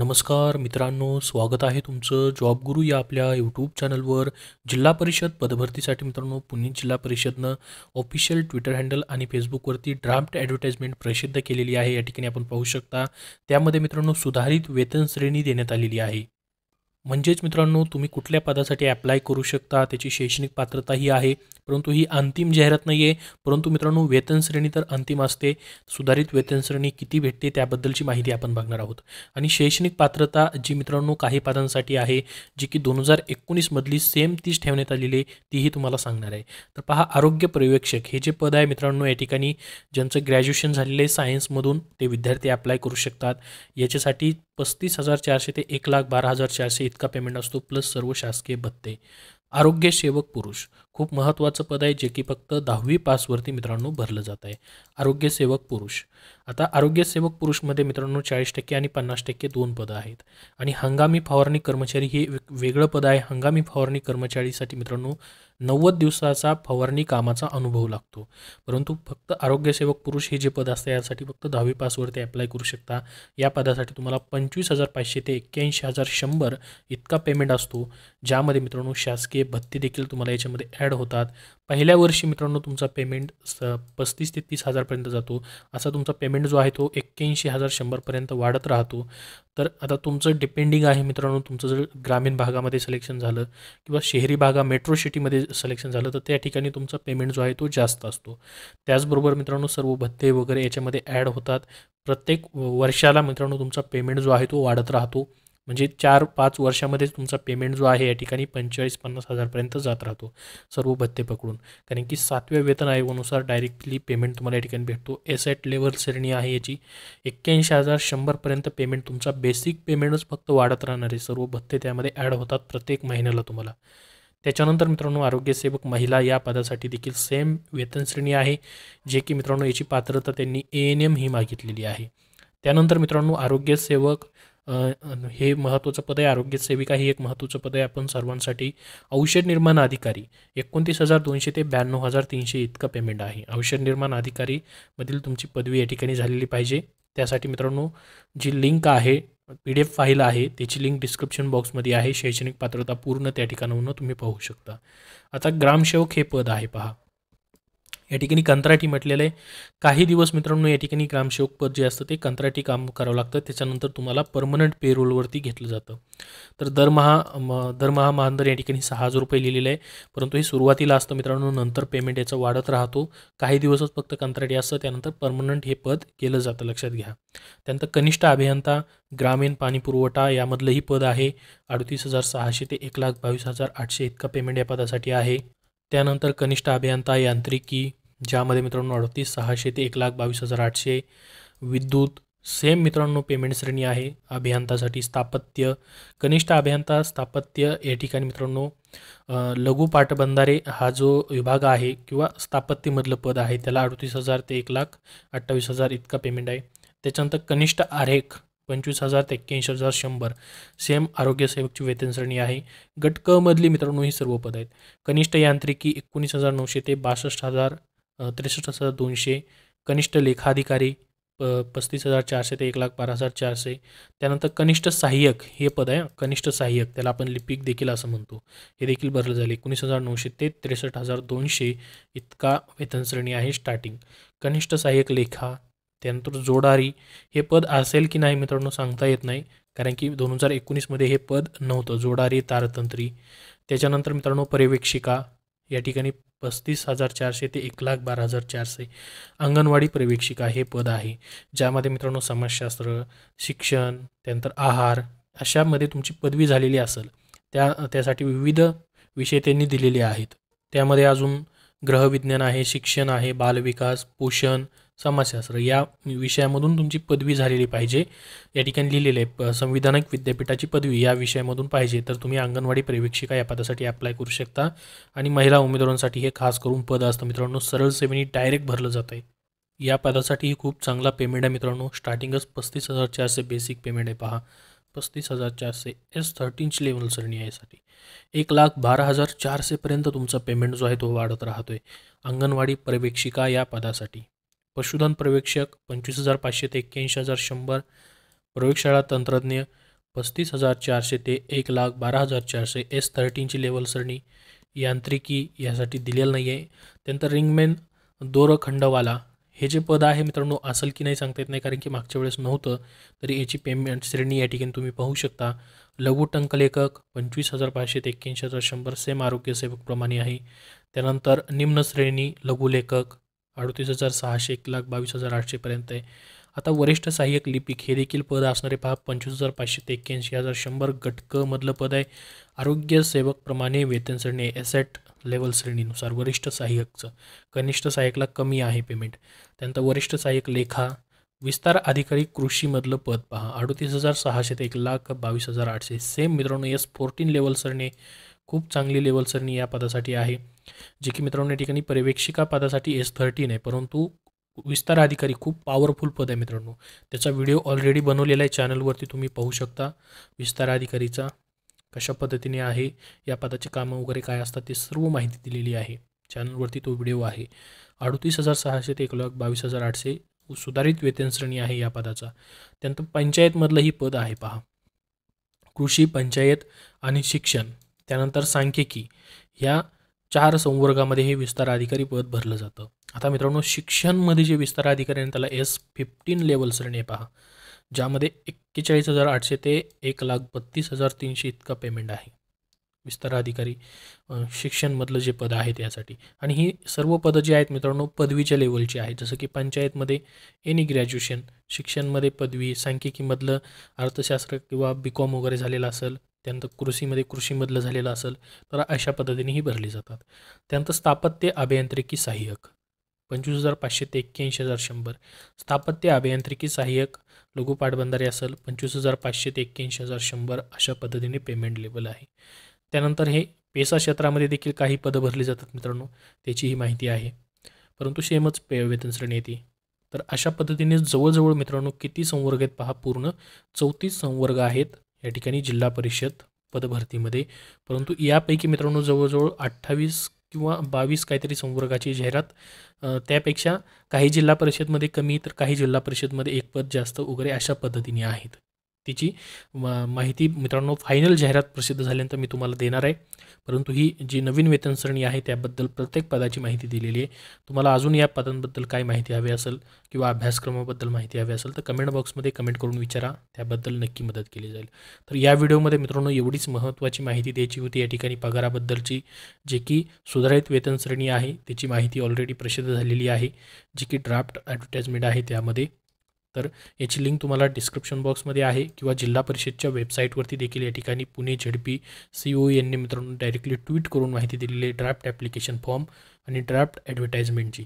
नमस्कार मित्रांनो स्वागत आहे तुमचं जॉब गुरु या आपल्या यूट्यूब चॅनलवर जिल्हा परिषद पदभरतीसाठी मित्रांनो पुणे जिल्हा परिषदनं ऑफिशियल ट्विटर हँडल आणि फेसबुकवरती ड्राफ्ट ॲडव्हर्टाइजमेंट प्रसिद्ध केलेली आहे या ठिकाणी आपण पाहू शकता त्यामध्ये मित्रांनो सुधारित वेतन श्रेणी देण्यात आलेली आहे म्हणजेच मित्रांनो तुम्ही कुठल्या पदासाठी अप्लाय करू शकता त्याची शैक्षणिक पात्रता ही आहे परंतु ही अंतिम जाहिरात नाही आहे परंतु मित्रांनो वेतन श्रेणी तर अंतिम असते सुधारित वेतन श्रेणी किती भेटते त्याबद्दलची माहिती आपण बघणार आहोत आणि शैक्षणिक पात्रता जी मित्रांनो काही पदांसाठी आहे जी की दोन हजार एकोणीसमधली सेम तीच ठेवण्यात आलेली आहे तीही तुम्हाला सांगणार आहे तर पहा आरोग्य पर्यवेक्षक हे जे पद आहे मित्रांनो या ठिकाणी ज्यांचं ग्रॅज्युएशन झालेलं आहे सायन्समधून ते विद्यार्थी अप्लाय करू शकतात याच्यासाठी पस्तीस हजार चारशे ते एक लाख बारा हजार चारशे इतका पेमेंट असतो प्लस सर्व शासकीय भत्ते आरोग्यसेवक पुरुष खूप महत्त्वाचं पद आहे जे की फक्त दहावी पासवरती मित्रांनो भरलं जात आहे आरोग्यसेवक पुरुष आता आरोग्यसेवक पुरुषमध्ये मित्रांनो चाळीस टक्के आणि पन्नास टक्के दोन पदं आहेत आणि हंगामी फवारणी कर्मचारी हे वेगळं पद आहे हंगामी फवारणी कर्मचारीसाठी मित्रांनो नव्वद दिवसाचा फवारणी कामाचा अनुभव लागतो परंतु फक्त आरोग्यसेवक पुरुष हे जे पद असतं यासाठी फक्त दहावी पासवरती अप्लाय करू शकता या पदासाठी तुम्हाला पंचवीस हजार पाचशे ते एक्क्याऐंशी हजार शंभर इतका पेमेंट असतो ज्यामध्ये मित्रांनो शासकीय भत्ते देखील तुम्हाला याच्यामध्ये ॲड होतात पहिल्या वर्षी मित्रांनो तुमचा पेमेंट स पस्तीस ते तीस हजारपर्यंत जातो असा तुमचा पेमेंट जो आहे तो एक्क्याऐंशी हजार शंभरपर्यंत वाढत राहतो तर आता तुमचं डिपेंडिंग आहे मित्रांनो तुमचं जर ग्रामीण भागामध्ये सिलेक्शन झालं किंवा शहरी भागा मेट्रो सिटीमध्ये सिलेक्शन झालं तर त्या ठिकाणी तुमचा पेमेंट जो आहे तो जास्त असतो त्याचबरोबर मित्रांनो सर्व भत्ते वगैरे याच्यामध्ये ॲड होतात प्रत्येक वर्षाला मित्रांनो तुमचा पेमेंट जो आहे तो वाढत राहतो म्हणजे चार पाच वर्षामध्ये तुमचा पेमेंट जो आहे या ठिकाणी पंचेचाळीस पन्नास हजारपर्यंत जात राहतो सर्व भत्ते पकडून कारण की सातव्या वेतन आयोगानुसार डायरेक्टली पेमेंट तुम्हाला या ठिकाणी भेटतो एस एट लेवल श्रेणी आहे याची एक्क्याऐंशी हजार शंभरपर्यंत पेमेंट तुमचा बेसिक पेमेंटच फक्त वाढत राहणार आहे सर्व भत्ते त्यामध्ये ॲड होतात प्रत्येक महिन्याला तुम्हाला त्याच्यानंतर मित्रांनो आरोग्यसेवक महिला या पदासाठी देखील सेम वेतन श्रेणी आहे जे की मित्रांनो याची पात्रता त्यांनी ए एन एम ही मागितलेली आहे त्यानंतर मित्रांनो आरोग्यसेवक हे महत्त्वाचं पद आहे आरोग्यसेविका ही एक महत्त्वाचं पद आहे आपण सर्वांसाठी औषध निर्माण अधिकारी एकोणतीस हजार दोनशे ते ब्याण्णव हजार तीनशे इतकं पेमेंट आहे औषध निर्माण अधिकारी मधील तुमची पदवी या ठिकाणी झालेली पाहिजे त्यासाठी मित्रांनो जी लिंक आहे पी डी एफ फाईल आहे त्याची लिंक डिस्क्रिप्शन बॉक्समध्ये आहे शैक्षणिक पात्रता पूर्ण त्या ठिकाणाहून तुम्ही पाहू शकता आता ग्रामसेवक हे पद आहे पहा या ठिकाणी कंत्राटी म्हटलेलं आहे काही दिवस मित्रांनो या ठिकाणी ग्रामसेवक पद जे असतं ते कंत्राटी काम करावं लागतं त्याच्यानंतर तुम्हाला परमनंट पेरोलवरती घेतलं जातं तर दरमहा म दरमहा मानधन या ठिकाणी सहा हजार रुपये लिहिलेलं आहे परंतु हे सुरुवातीला असतं मित्रांनो नंतर पेमेंट याचा वाढत राहतो काही दिवसच फक्त कंत्राटी असतं त्यानंतर परमनंट हे पद केलं जातं लक्षात घ्या त्यानंतर कनिष्ठ अभियंता ग्रामीण पाणीपुरवठा यामधलंही पद आहे अडतीस हजार सहाशे ते एक लाख बावीस हजार आठशे इतका पेमेंट या पदासाठी आहे त्यानंतर कनिष्ठ अभियंता यांत्रिकी ज्यामध्ये मित्रांनो अडतीस सहाशे ते एक लाख बावीस हजार आठशे विद्युत सेम मित्रांनो पेमेंट श्रेणी आहे अभियंतासाठी स्थापत्य कनिष्ठ अभियंता स्थापत्य या ठिकाणी मित्रांनो लघु पाटबंधारे हा जो विभाग आहे किंवा स्थापत्यमधलं पद आहे त्याला अडतीस हजार ते एक लाख अठ्ठावीस हजार इतका पेमेंट आहे त्याच्यानंतर कनिष्ठ आरेख पंचवीस हजार ते एक्क्याऐंशी हजार शंभर सेम आरोग्यसेवकची वेतन श्रेणी आहे गट क मित्रांनो ही सर्व पद आहेत कनिष्ठ यांत्रिकी एकोणीस हजार नऊशे ते बासष्ट हजार त्रेसष्ट हजार दोनशे कनिष्ठ लेखाधिकारी प पस्तीस हजार चारशे ते एक लाख बारा हजार चारशे त्यानंतर कनिष्ठ सहाय्यक हे पद आहे कनिष्ठ सहाय्यक त्याला आपण लिपिक देखील असं म्हणतो हे देखील भरलं झाले एकोणीस हजार नऊशे ते त्रेसष्ट हजार दोनशे इतका वेतनश्रेणी आहे स्टार्टिंग कनिष्ठ सहाय्यक लेखा त्यानंतर जोडारी हे पद असेल की नाही मित्रांनो सांगता येत नाही कारण की दोन हजार एकोणीसमध्ये हे पद नव्हतं जोडारी तारतंत्री त्याच्यानंतर मित्रांनो पर्यवेक्षिका या ठिकाणी पस्तीस हजार चारशे ते एक लाख बारा हजार चारशे अंगणवाडी प्रवेक्षिका हे पद आहे ज्यामध्ये मित्रांनो समाजशास्त्र शिक्षण त्यानंतर आहार अशामध्ये तुमची पदवी झालेली असेल त्या त्यासाठी विविध विषय त्यांनी दिलेले आहेत त्यामध्ये अजून ग्रहविज्ञान आहे शिक्षण आहे बालविकास पोषण समाजशास्त्र या विषयामधून तुमची पदवी झालेली पाहिजे या ठिकाणी लिहिलेलं आहे संविधानिक विद्यापीठाची पदवी या विषयामधून पाहिजे तर तुम्ही अंगणवाडी पर्यवेक्षिका या पदासाठी अप्लाय करू शकता आणि महिला उमेदवारांसाठी हे खास करून पद असतं मित्रांनो सरळ सेवेनी डायरेक्ट भरलं जात आहे या पदासाठी खूप चांगला पेमेंट आहे मित्रांनो स्टार्टिंगच पस्तीस हजार चारशे बेसिक पेमेंट आहे पहा पस्तीस हजार चारशे एस थर्टीनची लेवल सरणी आहे यासाठी एक लाख बारा हजार चारशेपर्यंत तुमचा पेमेंट जो आहे तो वाढत राहतो आहे अंगणवाडी पर्यवेक्षिका या पदासाठी पशुधन प्रवेक्षक पंचवीस हजार पाचशे ते एक्क्याऐंशी हजार शंभर प्रयोगशाळा तंत्रज्ञ पस्तीस हजार चारशे ते एक लाख बारा हजार चारशे एस थर्टीनची लेवल सरणी यांत्रिकी यासाठी दिलेलं नाही आहे त्यानंतर रिंगमेन दोरखंडवाला हे जे पद आहे मित्रांनो असेल की नाही सांगता येत नाही कारण की मागच्या वेळेस नव्हतं तरी याची पेमेंट श्रेणी या ठिकाणी तुम्ही पाहू शकता लघु टंकलेखक पंचवीस हजार पाचशे ते एक्क्याऐंशी हजार शंभर सेम आरोग्यसेवकप्रमाणे आहे त्यानंतर निम्न श्रेणी लघुलेखक अडतीस हजार सहाशे एक लाख बावीस हजार आठशेपर्यंत आहे आता वरिष्ठ सहाय्यक लिपिक हे देखील पद असणारे पहा पंचवीस हजार पाचशे ते एक्क्याऐंशी हजार शंभर मधलं पद आहे आरोग्य सेवकप्रमाणे वेतन श्रेणी एसेट लेवल श्रेणीनुसार वरिष्ठ सहाय्यकचं कनिष्ठ सहाय्यकला कमी आहे पेमेंट त्यानंतर वरिष्ठ सहाय्यक लेखा विस्तार अधिकारी कृषीमधलं पद पहा अडतीस हजार सहाशे ते एक लाख बावीस हजार आठशे सेम मित्रांनो एस फोर्टीन लेवल सरणी खूप चांगली लेवल सरणी या पदासाठी आहे जे की मित्रांनो या ठिकाणी पर्यवेक्षिका पदासाठी एस थर्टीन आहे परंतु विस्तार अधिकारी खूप पॉवरफुल पद आहे मित्रांनो त्याचा व्हिडिओ ऑलरेडी बनवलेला आहे चॅनलवरती तुम्ही पाहू शकता विस्तार अधिकारीचा कशा पद्धतीने आहे या पदाचे कामं वगैरे काय असतात ते सर्व माहिती दिलेली आहे चॅनलवरती तो व्हिडिओ आहे अडतीस हजार सहाशे ते एक लाख बावीस हजार आठशे सुधारित वेतनश्रेणी आहे या पदाचा त्यानंतर पंचायतमधलं ही पद आहे पहा कृषी पंचायत आणि शिक्षण त्यानंतर सांख्यिकी ह्या चार संवर्गामध्ये हे विस्तार अधिकारी पद भरलं जातं आता मित्रांनो शिक्षणमध्ये जे विस्तार अधिकारी आहे त्याला एस फिफ्टीन लेवल श्रेणी पहा ज्यामध्ये एक्केचाळीस हजार आठशे ते एक लाख बत्तीस हजार तीनशे इतका पेमेंट आहे विस्तार अधिकारी शिक्षणमधलं जे पद आहेत त्यासाठी आणि ही सर्व पदं जी आहेत मित्रांनो पदवीच्या लेवलची आहेत जसं की पंचायतमध्ये एनी ग्रॅज्युएशन शिक्षणमध्ये पदवी सांख्यिकीमधलं अर्थशास्त्र किंवा बी कॉम वगैरे झालेलं असेल त्यानंतर कृषीमध्ये कृषीमधलं झालेलं असेल तर अशा पद्धतीने ही भरली जातात त्यानंतर स्थापत्य अभियांत्रिकी सहाय्यक पंचवीस हजार पाचशे ते एक्क्याऐंशी हजार शंभर स्थापत्य अभियांत्रिकी सहाय्यक लघु पाटबंधारे असेल पंचवीस हजार पाचशे ते एक्क्याऐंशी हजार शंभर अशा पद्धतीने पेमेंट लेवल आहे त्यानंतर हे पेसा क्षेत्रामध्ये देखील काही पदं भरली जातात मित्रांनो त्याची ही माहिती आहे परंतु सेमच पे वेतन श्रेणी येते तर अशा पद्धतीने जवळजवळ मित्रांनो किती संवर्ग आहेत पहा पूर्ण चौतीस संवर्ग आहेत या ठिकाणी जिल्हा परिषद पदभरतीमध्ये परंतु यापैकी मित्रांनो जवळजवळ अठ्ठावीस किंवा बावीस काहीतरी संवर्गाची जाहिरात त्यापेक्षा काही जिल्हा परिषदमध्ये कमी तर काही जिल्हा परिषदमध्ये एक पद जास्त वगैरे अशा पद्धतीने आहेत तिची माहिती मित्रांनो फायनल जाहिरात प्रसिद्ध झाल्यानंतर मी तुम्हाला देणार आहे परंतु ही जी नवीन वेतनसरणी आहे त्याबद्दल प्रत्येक पदाची माहिती दिलेली आहे तुम्हाला अजून या पदांबद्दल काय माहिती हवी असेल किंवा अभ्यासक्रमाबद्दल माहिती हवी असेल तर कमेंट बॉक्समध्ये कमेंट करून विचारा त्याबद्दल नक्की मदत केली जाईल तर या व्हिडिओमध्ये मित्रांनो एवढीच महत्त्वाची माहिती द्यायची होती या ठिकाणी पगाराबद्दलची जे की सुधारित वेतनश्रेणी आहे त्याची माहिती ऑलरेडी प्रसिद्ध झालेली आहे जी की ड्राफ्ट ॲडव्हर्टाईजमेंट आहे त्यामध्ये तर याची लिंक तुम्हाला डिस्क्रिप्शन बॉक्समध्ये आहे किंवा जिल्हा परिषदच्या वेबसाईटवरती देखील या ठिकाणी पुणे झेडपी सी ओ यांनी मित्रांनो डायरेक्टली ट्विट करून माहिती दिलेली आहे ड्राफ्ट ॲप्लिकेशन फॉर्म आणि ड्राफ्ट ॲडव्हर्टाईजमेंटची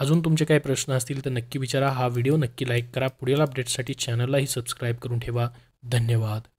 अजून तुमचे काही प्रश्न असतील तर नक्की विचारा हा व्हिडिओ नक्की लाईक करा पुढील अपडेट्ससाठी चॅनललाही सबस्क्राईब करून ठेवा धन्यवाद